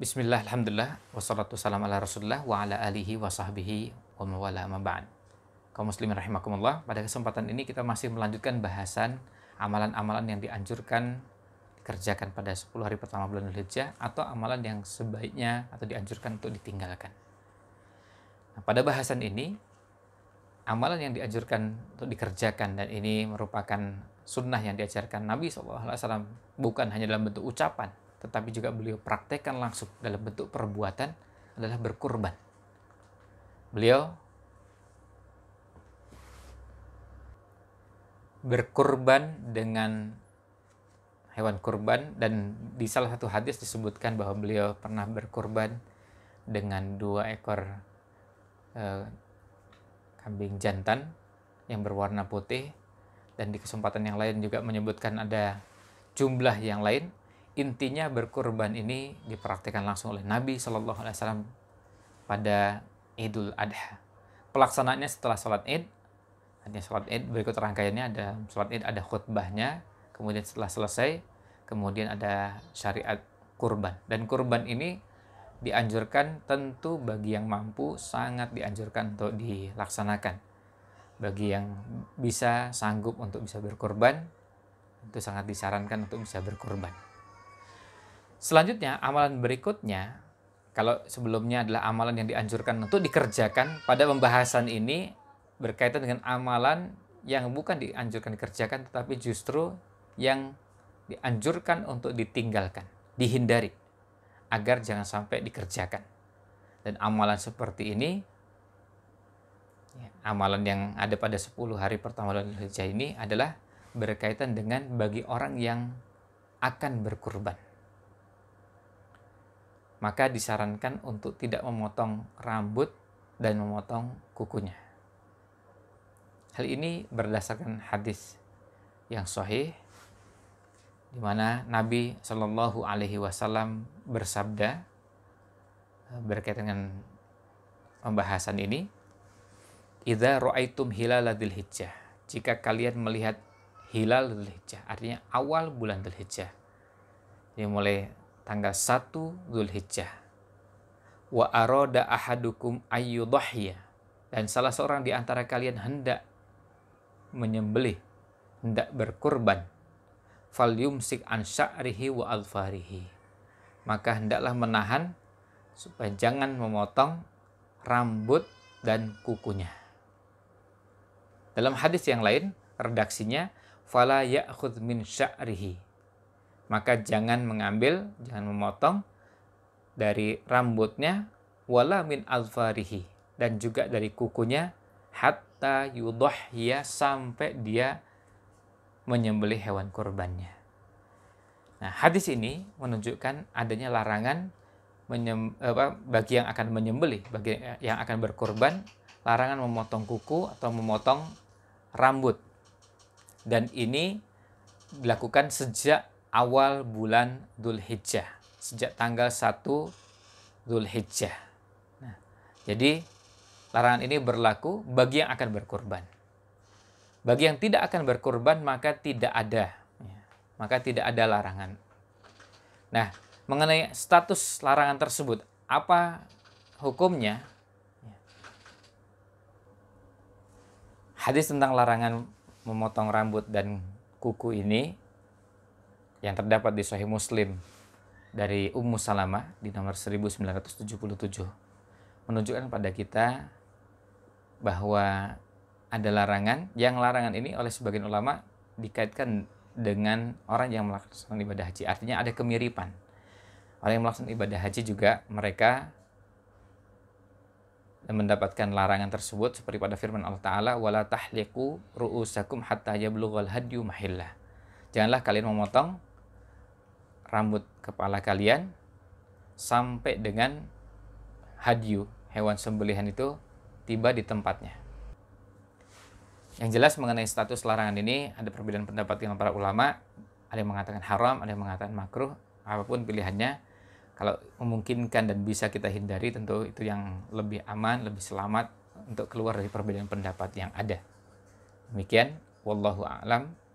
Bismillah, Alhamdulillah, wassalatu wassalam ala rasulullah wa ala alihi wa sahbihi wa mawala ma'ba'an. muslimin rahimakumullah, pada kesempatan ini kita masih melanjutkan bahasan amalan-amalan yang dianjurkan dikerjakan pada 10 hari pertama bulan Dzulhijjah atau amalan yang sebaiknya atau dianjurkan untuk ditinggalkan. Nah, pada bahasan ini amalan yang dianjurkan untuk dikerjakan dan ini merupakan sunnah yang diajarkan Nabi SAW bukan hanya dalam bentuk ucapan tetapi juga beliau praktekkan langsung dalam bentuk perbuatan adalah berkurban. Beliau berkurban dengan hewan kurban dan di salah satu hadis disebutkan bahwa beliau pernah berkurban dengan dua ekor eh, kambing jantan yang berwarna putih dan di kesempatan yang lain juga menyebutkan ada jumlah yang lain intinya berkurban ini dipraktikkan langsung oleh Nabi Shallallahu Alaihi Wasallam pada Idul Adha. Pelaksanaannya setelah sholat Id, hanya sholat Id berikut rangkaiannya ada sholat Id ada khutbahnya, kemudian setelah selesai kemudian ada syariat kurban dan kurban ini dianjurkan tentu bagi yang mampu sangat dianjurkan untuk dilaksanakan. Bagi yang bisa sanggup untuk bisa berkorban itu sangat disarankan untuk bisa berkorban. Selanjutnya, amalan berikutnya, kalau sebelumnya adalah amalan yang dianjurkan untuk dikerjakan, pada pembahasan ini berkaitan dengan amalan yang bukan dianjurkan dikerjakan, tetapi justru yang dianjurkan untuk ditinggalkan, dihindari, agar jangan sampai dikerjakan. Dan amalan seperti ini, ya, amalan yang ada pada 10 hari pertama bulan ini adalah berkaitan dengan bagi orang yang akan berkurban maka disarankan untuk tidak memotong rambut dan memotong kukunya. Hal ini berdasarkan hadis yang sahih di mana Nabi Shallallahu Alaihi Wasallam bersabda berkaitan dengan pembahasan ini, "Idza ra'aitum hilaladil hijjah." Jika kalian melihat hilal Dzulhijjah, artinya awal bulan Dzulhijjah. Ini mulai tanggal 1 Zulhijjah. Wa aroda ahadukum ayyudhahya. Dan salah seorang di antara kalian hendak menyembelih, hendak berkurban. Fal yumsik an sya'rihi wa alfarihi. Maka hendaklah menahan supaya jangan memotong rambut dan kukunya. Dalam hadis yang lain, redaksinya, fala ya'khud min sya'rihi maka jangan mengambil, jangan memotong dari rambutnya wala min alfarihi dan juga dari kukunya hatta yudhhiya sampai dia menyembeli hewan kurbannya. Nah, hadis ini menunjukkan adanya larangan menyem, apa, bagi yang akan menyembeli bagi yang akan berkorban, larangan memotong kuku atau memotong rambut. Dan ini dilakukan sejak awal bulan hijjah sejak tanggal 1 Hijjah. Nah, jadi larangan ini berlaku bagi yang akan berkurban. Bagi yang tidak akan berkurban maka tidak ada ya, maka tidak ada larangan. Nah, mengenai status larangan tersebut, apa hukumnya? Ya. Hadis tentang larangan memotong rambut dan kuku ini yang terdapat di Sahih Muslim dari Ummu Salama di nomor 1977 menunjukkan pada kita bahwa ada larangan yang larangan ini oleh sebagian ulama dikaitkan dengan orang yang melaksanakan ibadah haji artinya ada kemiripan orang yang melaksanakan ibadah haji juga mereka mendapatkan larangan tersebut seperti pada firman Allah Ta'ala wala tahliku ru'usakum hatta yablughal hadyu mahillah janganlah kalian memotong rambut kepala kalian sampai dengan hadyu, hewan sembelihan itu tiba di tempatnya. Yang jelas mengenai status larangan ini ada perbedaan pendapat dengan para ulama. Ada yang mengatakan haram, ada yang mengatakan makruh. Apapun pilihannya, kalau memungkinkan dan bisa kita hindari tentu itu yang lebih aman, lebih selamat untuk keluar dari perbedaan pendapat yang ada. Demikian, wallahu a'lam